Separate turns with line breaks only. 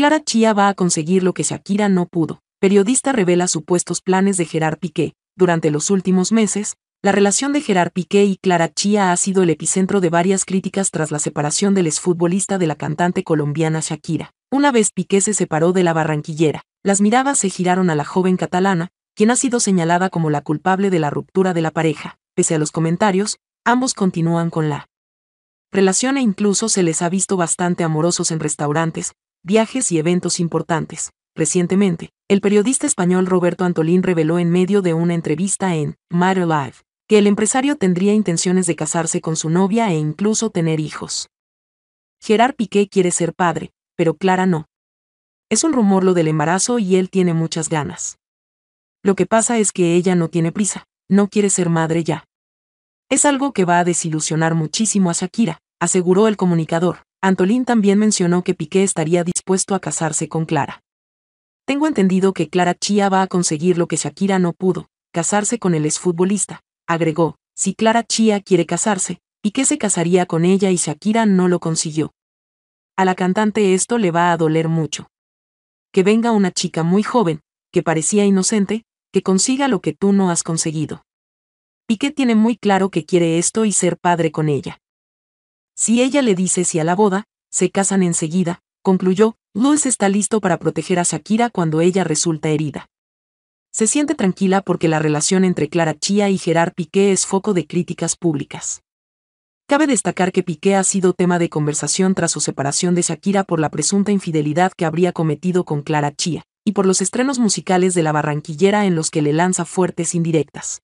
Clara Chía va a conseguir lo que Shakira no pudo. Periodista revela supuestos planes de Gerard Piqué. Durante los últimos meses, la relación de Gerard Piqué y Clara Chía ha sido el epicentro de varias críticas tras la separación del exfutbolista de la cantante colombiana Shakira. Una vez Piqué se separó de la barranquillera, las miradas se giraron a la joven catalana, quien ha sido señalada como la culpable de la ruptura de la pareja. Pese a los comentarios, ambos continúan con la relación e incluso se les ha visto bastante amorosos en restaurantes, viajes y eventos importantes. Recientemente, el periodista español Roberto Antolín reveló en medio de una entrevista en Matter Live que el empresario tendría intenciones de casarse con su novia e incluso tener hijos. Gerard Piqué quiere ser padre, pero Clara no. Es un rumor lo del embarazo y él tiene muchas ganas. Lo que pasa es que ella no tiene prisa, no quiere ser madre ya. Es algo que va a desilusionar muchísimo a Shakira, aseguró el comunicador, Antolín también mencionó que Piqué estaría dispuesto a casarse con Clara. Tengo entendido que Clara Chía va a conseguir lo que Shakira no pudo, casarse con el exfutbolista, agregó, si Clara Chía quiere casarse, Piqué se casaría con ella y Shakira no lo consiguió. A la cantante esto le va a doler mucho. Que venga una chica muy joven, que parecía inocente, que consiga lo que tú no has conseguido. Piqué tiene muy claro que quiere esto y ser padre con ella. Si ella le dice sí a la boda, se casan enseguida, concluyó, Luis está listo para proteger a Shakira cuando ella resulta herida. Se siente tranquila porque la relación entre Clara Chía y Gerard Piqué es foco de críticas públicas. Cabe destacar que Piqué ha sido tema de conversación tras su separación de Shakira por la presunta infidelidad que habría cometido con Clara Chía, y por los estrenos musicales de la barranquillera en los que le lanza fuertes indirectas.